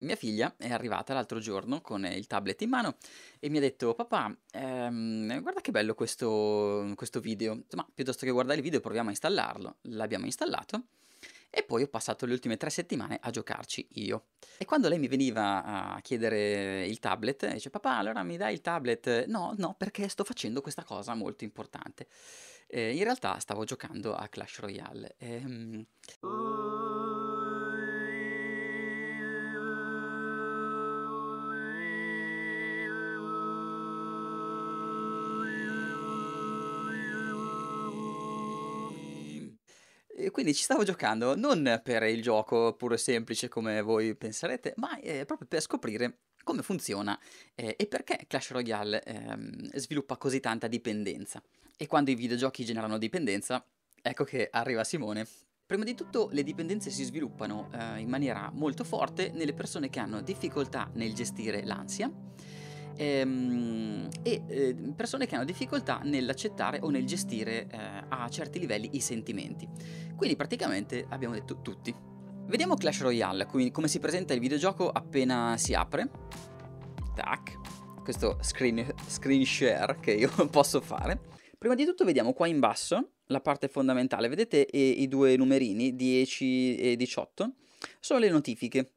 Mia figlia è arrivata l'altro giorno con il tablet in mano e mi ha detto: Papà, ehm, guarda che bello questo, questo video. Ma piuttosto che guardare il video, proviamo a installarlo. L'abbiamo installato e poi ho passato le ultime tre settimane a giocarci io. E quando lei mi veniva a chiedere il tablet, dice: Papà, allora mi dai il tablet? No, no, perché sto facendo questa cosa molto importante. Eh, in realtà stavo giocando a Clash Royale. Ehm... quindi ci stavo giocando non per il gioco puro e semplice come voi penserete, ma eh, proprio per scoprire come funziona eh, e perché Clash Royale eh, sviluppa così tanta dipendenza. E quando i videogiochi generano dipendenza, ecco che arriva Simone. Prima di tutto le dipendenze si sviluppano eh, in maniera molto forte nelle persone che hanno difficoltà nel gestire l'ansia ehm, e ehm, persone che hanno difficoltà nell'accettare o nel gestire eh, a certi livelli i sentimenti. Quindi praticamente abbiamo detto tutti. Vediamo Clash Royale, quindi come si presenta il videogioco appena si apre. Tac, questo screen, screen share che io posso fare. Prima di tutto vediamo qua in basso la parte fondamentale, vedete eh, i due numerini 10 e 18? Sono le notifiche.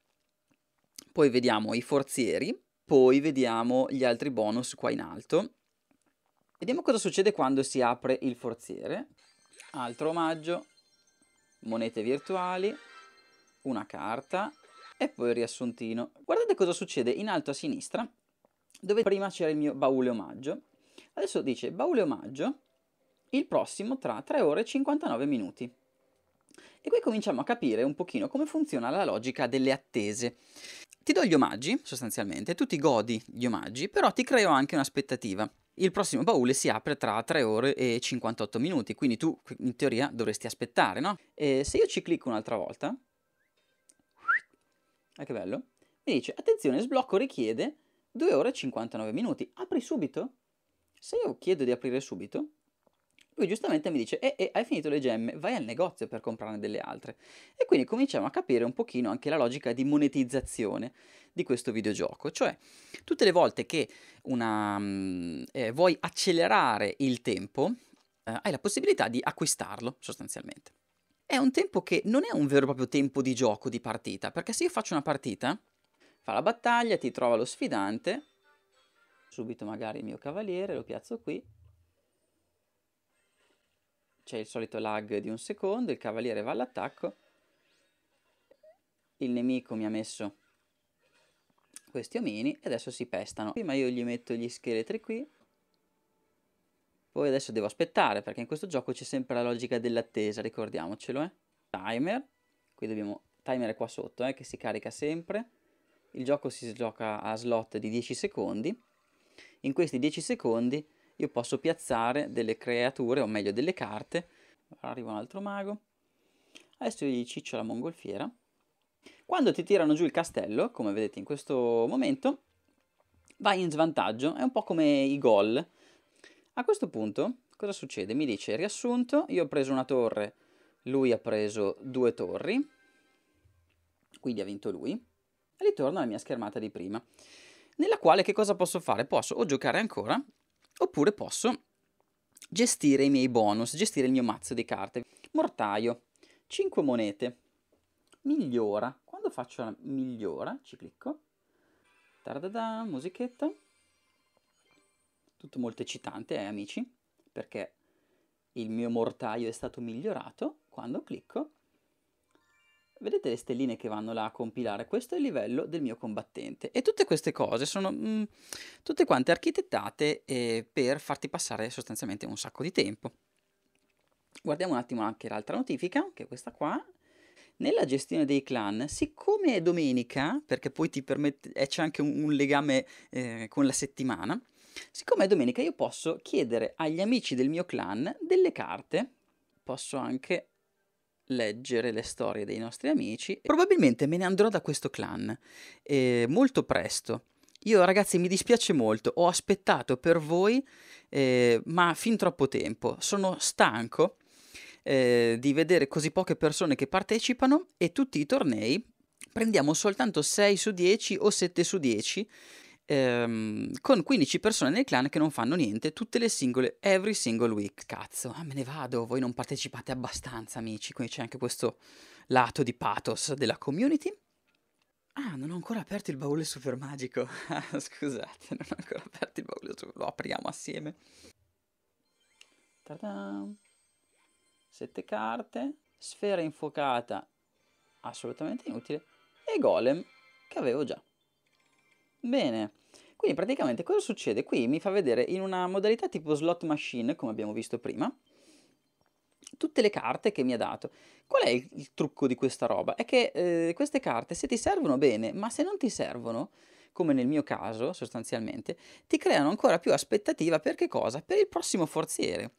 Poi vediamo i forzieri, poi vediamo gli altri bonus qua in alto. Vediamo cosa succede quando si apre il forziere. Altro omaggio, monete virtuali, una carta e poi il riassuntino. Guardate cosa succede in alto a sinistra, dove prima c'era il mio baule omaggio. Adesso dice baule omaggio, il prossimo tra 3 ore e 59 minuti. E qui cominciamo a capire un pochino come funziona la logica delle attese ti do gli omaggi, sostanzialmente, tu ti godi gli omaggi, però ti creo anche un'aspettativa. Il prossimo baule si apre tra 3 ore e 58 minuti, quindi tu in teoria dovresti aspettare, no? E se io ci clicco un'altra volta, ah che bello, mi dice attenzione, sblocco richiede 2 ore e 59 minuti, apri subito? Se io chiedo di aprire subito, lui giustamente mi dice, eh, eh, hai finito le gemme, vai al negozio per comprarne delle altre. E quindi cominciamo a capire un pochino anche la logica di monetizzazione di questo videogioco, cioè tutte le volte che una, mm, eh, vuoi accelerare il tempo, eh, hai la possibilità di acquistarlo sostanzialmente. È un tempo che non è un vero e proprio tempo di gioco, di partita, perché se io faccio una partita, fa la battaglia, ti trova lo sfidante, subito magari il mio cavaliere, lo piazzo qui, c'è il solito lag di un secondo, il cavaliere va all'attacco, il nemico mi ha messo questi omini e adesso si pestano. Prima io gli metto gli scheletri qui, poi adesso devo aspettare perché in questo gioco c'è sempre la logica dell'attesa, ricordiamocelo. Eh? Timer, qui dobbiamo, timer è qua sotto eh, che si carica sempre, il gioco si gioca a slot di 10 secondi, in questi 10 secondi io posso piazzare delle creature, o meglio delle carte. Arriva un altro mago. Adesso gli ciccio la mongolfiera. Quando ti tirano giù il castello, come vedete in questo momento, vai in svantaggio. È un po' come i gol. A questo punto, cosa succede? Mi dice, riassunto, io ho preso una torre, lui ha preso due torri, quindi ha vinto lui. E ritorno alla mia schermata di prima, nella quale che cosa posso fare? Posso o giocare ancora, Oppure posso gestire i miei bonus, gestire il mio mazzo di carte. Mortaio, 5 monete, migliora. Quando faccio la migliora, ci clicco. Tardada, musichetta. Tutto molto eccitante, eh, amici, perché il mio mortaio è stato migliorato. Quando clicco, Vedete le stelline che vanno là a compilare? Questo è il livello del mio combattente. E tutte queste cose sono mh, mm, tutte quante architettate eh, per farti passare sostanzialmente un sacco di tempo. Guardiamo un attimo anche l'altra notifica, che è questa qua. Nella gestione dei clan, siccome è domenica, perché poi ti permette, eh, c'è anche un, un legame eh, con la settimana, siccome è domenica io posso chiedere agli amici del mio clan delle carte. Posso anche leggere le storie dei nostri amici. Probabilmente me ne andrò da questo clan eh, molto presto. Io ragazzi mi dispiace molto, ho aspettato per voi, eh, ma fin troppo tempo. Sono stanco eh, di vedere così poche persone che partecipano e tutti i tornei prendiamo soltanto 6 su 10 o 7 su 10 ehm, con 15 persone nel clan che non fanno niente, tutte le singole, every single week. Cazzo, ah, me ne vado, voi non partecipate abbastanza, amici, quindi c'è anche questo lato di pathos della community. Ah, non ho ancora aperto il baule super magico. Scusate, non ho ancora aperto il baule super Lo apriamo assieme. Ta-da! Sette carte. Sfera infuocata, assolutamente inutile. E golem, che avevo già. Bene. Quindi praticamente cosa succede? Qui mi fa vedere in una modalità tipo slot machine, come abbiamo visto prima, tutte le carte che mi ha dato. Qual è il, trucco di questa roba? È che eh, queste carte se ti servono bene, ma se non ti servono, come nel mio caso sostanzialmente, ti creano ancora più aspettativa per che cosa? Per il prossimo forziere.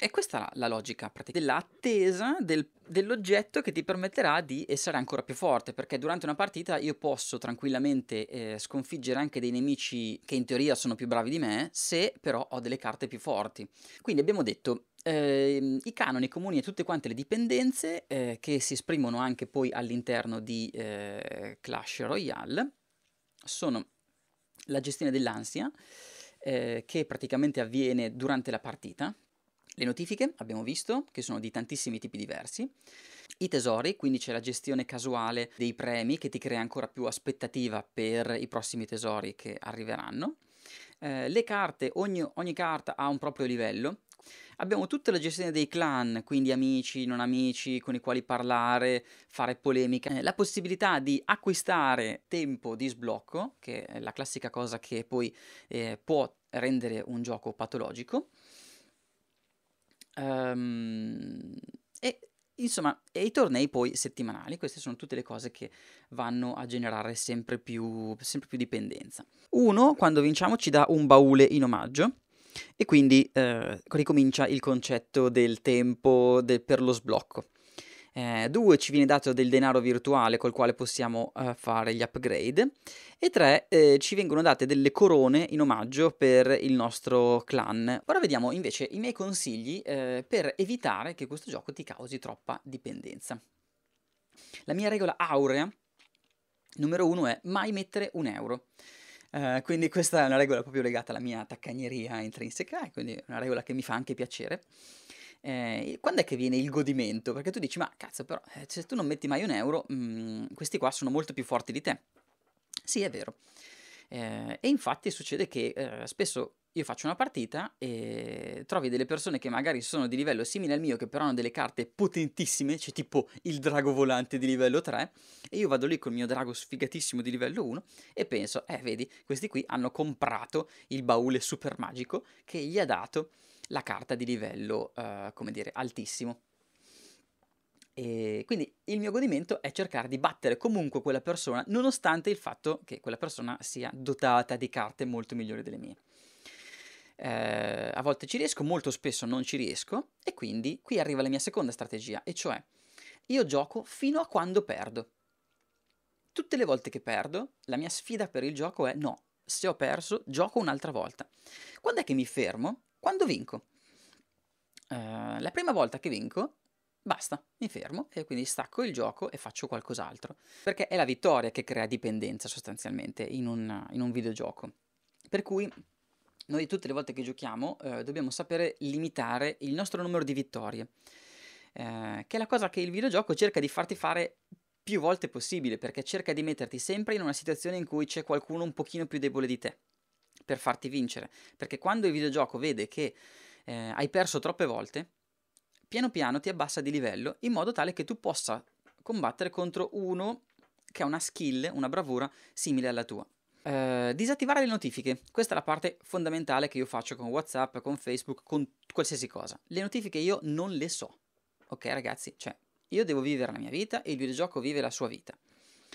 E questa è la, la logica dell'attesa del, dell'oggetto che ti permetterà di essere ancora più forte, perché durante una partita io posso tranquillamente eh, sconfiggere anche dei nemici che in teoria sono più bravi di me, se però ho delle carte più forti. Quindi abbiamo detto, eh, i canoni comuni e tutte quante le dipendenze eh, che si esprimono anche poi all'interno di eh, Clash Royale sono la gestione dell'ansia eh, che praticamente avviene durante la partita le notifiche abbiamo visto che sono di tantissimi tipi diversi. I tesori, quindi c'è la gestione casuale dei premi che ti crea ancora più aspettativa per i prossimi tesori che arriveranno. Eh, le carte, ogni, ogni carta ha un proprio livello, Abbiamo tutta la gestione dei clan, quindi amici, non amici, con i quali parlare, fare polemica, eh, la possibilità di acquistare tempo di sblocco, che è la classica cosa che poi eh, può rendere un gioco patologico, Um, e insomma, e i tornei poi settimanali, queste sono tutte le cose che vanno a generare sempre più, sempre più dipendenza. Uno, quando vinciamo, ci dà un baule in omaggio. E quindi eh, ricomincia il concetto del tempo de- per lo sblocco eh, due ci viene dato del denaro virtuale col quale possiamo eh, fare gli upgrade e tre eh, ci vengono date delle corone in omaggio per il nostro clan. Ora vediamo invece i miei consigli eh, per evitare che questo gioco ti causi troppa dipendenza. La mia regola aurea numero uno è mai mettere un euro. Uh, quindi questa è una regola proprio legata alla mia taccagneria intrinseca, quindi una regola che mi fa anche piacere eh, quando è che viene il godimento? Perché tu dici, ma cazzo, però eh, se tu non metti mai un euro, mh, mm, questi qua sono molto più forti di te. Sì, è vero. Eh, e infatti succede che eh, spesso io faccio una partita e trovi delle persone che magari sono di livello simile al mio, che però hanno delle carte potentissime, c'è cioè tipo il drago volante di livello 3, e io vado lì col mio drago sfigatissimo di livello 1 e penso, eh vedi, questi qui hanno comprato il baule super magico che gli ha dato la carta di livello, uh, come dire, altissimo. E quindi il mio godimento è cercare di battere comunque quella persona, nonostante il fatto che quella persona sia dotata di carte molto migliori delle mie. Eh, a volte ci riesco, molto spesso non ci riesco, e quindi qui arriva la mia seconda strategia, e cioè io gioco fino a quando perdo. Tutte le volte che perdo, la mia sfida per il gioco è no, se ho perso, gioco un'altra volta. Quando è che mi fermo? Quando vinco? Uh, la prima volta che vinco, basta, mi fermo e quindi stacco il gioco e faccio qualcos'altro. Perché è la vittoria che crea dipendenza sostanzialmente in un, in un videogioco. Per cui noi tutte le volte che giochiamo eh, dobbiamo sapere limitare il nostro numero di vittorie, eh, che è la cosa che il videogioco cerca di farti fare più volte possibile, perché cerca di metterti sempre in una situazione in cui c'è qualcuno un pochino più debole di te per farti vincere. Perché quando il videogioco vede che eh, hai perso troppe volte, piano piano ti abbassa di livello in modo tale che tu possa combattere contro uno che ha una skill, una bravura simile alla tua. Eh, disattivare le notifiche, questa è la parte fondamentale che io faccio con WhatsApp, con Facebook, con qualsiasi cosa. Le notifiche io non le so. Ok ragazzi, cioè io devo vivere la mia vita e il videogioco vive la sua vita.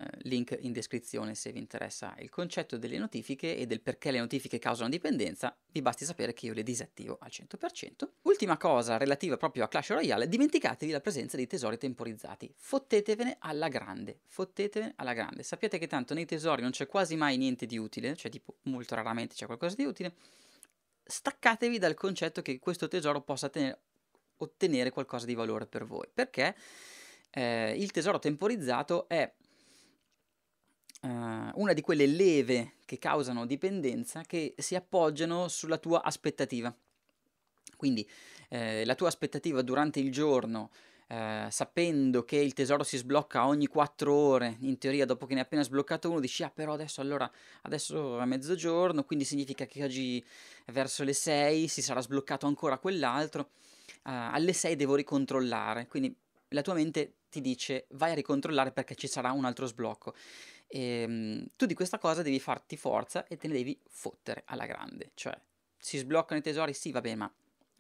Eh, link in descrizione se vi interessa il concetto delle notifiche e del perché le notifiche causano dipendenza, vi basti sapere che io le disattivo al 100%. Ultima cosa relativa proprio a Clash Royale, dimenticatevi la presenza dei tesori temporizzati, fottetevene alla grande, fottetevene alla grande, Sapete che tanto nei tesori non c'è quasi mai niente di utile, cioè tipo molto raramente c'è qualcosa di utile, staccatevi dal concetto che questo tesoro possa tenere, ottenere qualcosa di valore per voi, perché eh, il tesoro temporizzato è Uh, una di quelle leve che causano dipendenza che si appoggiano sulla tua aspettativa. Quindi eh, la tua aspettativa durante il giorno, eh, sapendo che il tesoro si sblocca ogni 4 ore, in teoria dopo che ne hai appena sbloccato uno, dici ah però adesso allora, adesso è mezzogiorno, quindi significa che oggi verso le 6 si sarà sbloccato ancora quell'altro, uh, alle 6 devo ricontrollare, quindi la tua mente ti dice vai a ricontrollare perché ci sarà un altro sblocco. E, ehm, tu di questa cosa devi farti forza e te ne devi fottere alla grande. Cioè, si sbloccano i tesori? Sì, va bene, ma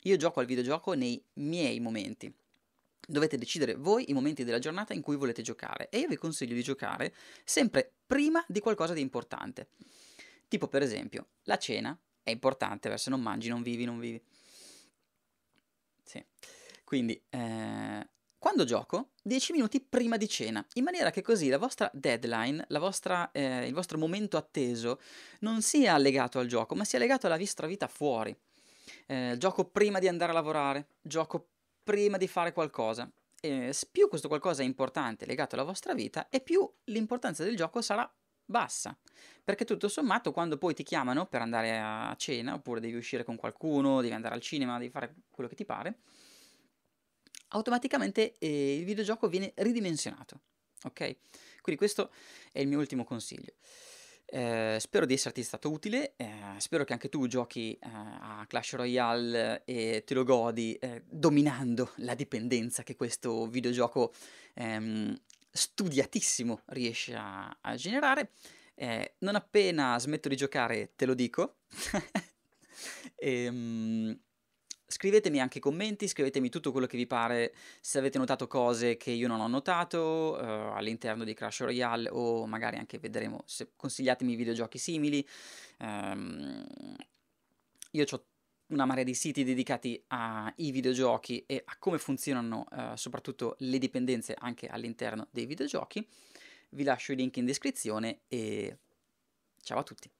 io gioco al videogioco nei miei momenti. Dovete decidere voi i momenti della giornata in cui volete giocare e io vi consiglio di giocare sempre prima di qualcosa di importante. Tipo per esempio, la cena è importante, se non mangi non vivi, non vivi. Sì. Quindi eh, quando gioco, 10 minuti prima di cena, in maniera che così la vostra deadline, la vostra, eh, il vostro momento atteso, non sia legato al gioco, ma sia legato alla vostra vita fuori. Eh, gioco prima di andare a lavorare, gioco prima di fare qualcosa. Eh, più questo qualcosa è importante, legato alla vostra vita, e più l'importanza del gioco sarà bassa. Perché tutto sommato, quando poi ti chiamano per andare a cena, oppure devi uscire con qualcuno, devi andare al cinema, devi fare quello che ti pare, automaticamente eh, il videogioco viene ridimensionato. Ok? Quindi questo è il mio ultimo consiglio. Eh, spero di esserti stato utile, eh, spero che anche tu giochi eh, a Clash Royale eh, e te lo godi eh, dominando la dipendenza che questo videogioco ehm, studiatissimo riesce a, a generare. Eh, non appena smetto di giocare te lo dico. e, ehm, Scrivetemi anche commenti, scrivetemi tutto quello che vi pare, se avete notato cose che io non ho notato eh, all'interno di Crash Royale o magari anche vedremo se consigliatemi videogiochi simili. Um, io ho una marea di siti dedicati ai videogiochi e a come funzionano eh, soprattutto le dipendenze anche all'interno dei videogiochi. Vi lascio i link in descrizione e ciao a tutti.